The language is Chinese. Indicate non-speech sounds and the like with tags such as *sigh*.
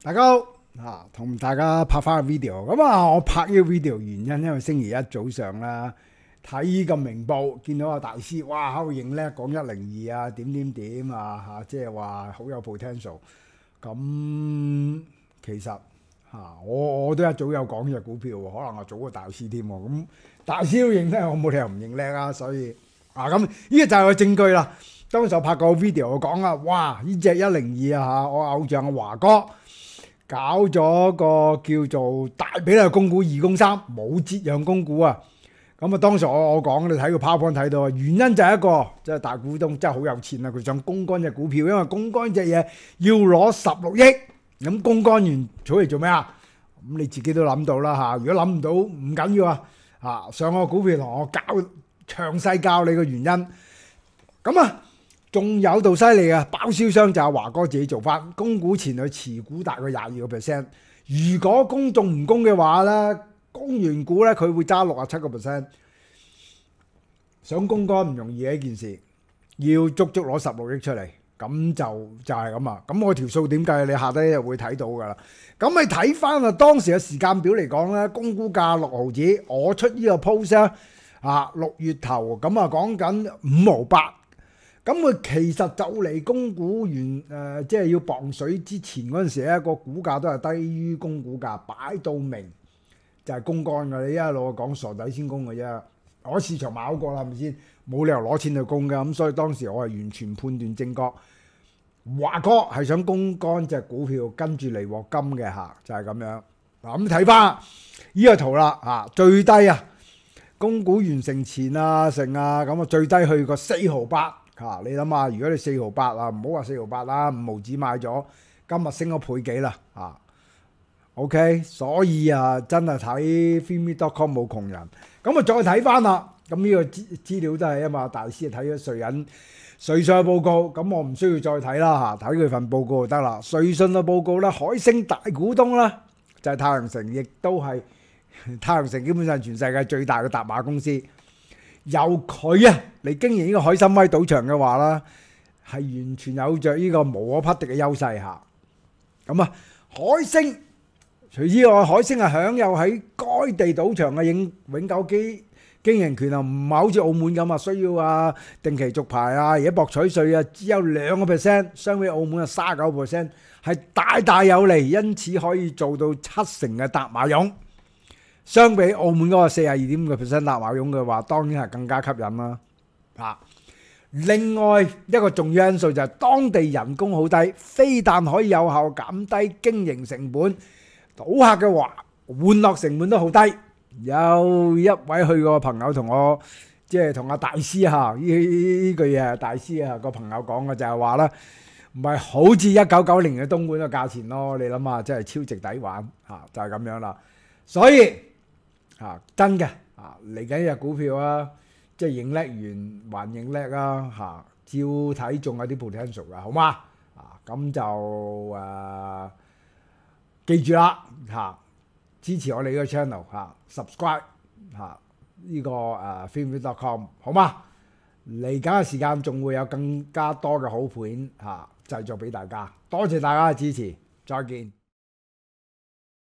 大家好，吓同大家拍翻个 video。咁啊，我拍呢个 video 原因，因为星期一早上啦，睇《咁明报》，见到阿大师，哇，好认叻，讲一零二啊，点点点啊，吓，即系话好有 potential。咁其实吓，我我都一早有讲呢只股票，可能我早过大师添。咁大师都认叻，我冇理由唔认叻啊。所以啊，咁呢个就系个证据啦。当时拍个 video，我讲啊，哇，呢只一零二啊，吓我偶像华哥。搞咗个叫做大比例公股二公三，冇折让公股啊！咁啊，当时我我讲你睇个 powerpoint 睇到啊，原因就系一个，即系大股东真系好有钱啊，佢想公干只股票，因为公干只嘢要攞十六亿，咁公干完，草嚟做咩啊？咁你自己都谂到啦吓，如果谂唔到唔紧要啊，吓上个股票同我教详细教你个原因，咁啊。仲有度犀利啊！包銷商就係華哥自己做法，供股前去持股大概廿二個 percent。如果公众唔供嘅話咧，供完股咧佢會揸六啊七個 percent。想公哥唔容易嘅一件事，要足足攞十六億出嚟，咁就就係咁啊！咁我條數點計？你下低又會睇到噶啦。咁你睇翻啊當時嘅時間表嚟講咧，公股價六毫子，我出呢個 post 啊，六月頭咁啊講緊五毫八。咁佢其實就嚟供股完，誒，即係要磅水之前嗰陣時咧，個股價都係低於供股價，擺到明就係供乾嘅。你一路講傻仔先供嘅啫，我市場買好過啦，係咪先？冇理由攞錢去供嘅。咁所以當時我係完全判斷正確，華哥係想供乾只股票，跟住嚟獲金嘅嚇，就係咁樣嗱。咁睇翻呢個圖啦嚇，最低啊，供股完成前啊，成啊，咁啊最低去個四毫八。啊！你谂下，如果你四毫八啊，唔好话四毫八啦，五毫子买咗，今日升咗倍几啦？啊，OK，所以啊，真系睇 f r e e i d c o m 冇穷人。咁啊，再睇翻啦。咁呢个资资料都系啊嘛，大师睇咗瑞銀瑞信嘅报告，咁我唔需要再睇啦吓，睇佢份报告就得啦。瑞信嘅报告咧，海星大股东啦，就系太阳城，亦都系 *laughs* 太阳城，基本上全世界最大嘅踏马公司。由佢啊嚟經營呢個海参威賭場嘅話啦，係完全有着呢個無可匹敵嘅優勢吓。咁啊，海星除之外，海星系享有喺該地賭場嘅永永久經經營權啊，唔係好似澳門咁啊，需要啊定期續牌啊，而家博取税啊只有兩個 percent，相比澳門啊卅九 percent，係大大有利，因此可以做到七成嘅搭馬擁。相比澳門嗰個四廿二點五個 percent 納馬傭嘅話，當然係更加吸引啦。啊，另外一個重要因素就係當地人工好低，非但可以有效減低經營成本，賭客嘅話玩樂成本都好低。有一位去個朋友同我即係同阿大師嚇呢句嘢，大師啊個朋友講嘅就係話啦，唔係好似一九九零嘅東莞嘅價錢咯。你諗下，真係超值抵玩嚇，就係咁樣啦。所以。嚇真嘅啊嚟緊嘅股票啊，即係影叻完還影叻啦嚇，照睇中有啲 potential 嘅好嘛？啊咁就誒記住啦嚇，支持我哋呢個 channel 嚇，subscribe 嚇呢個誒 filmfit.com 好嘛？嚟緊嘅時間仲會有更加多嘅好片嚇製作俾大家，多謝大家嘅支持，再見。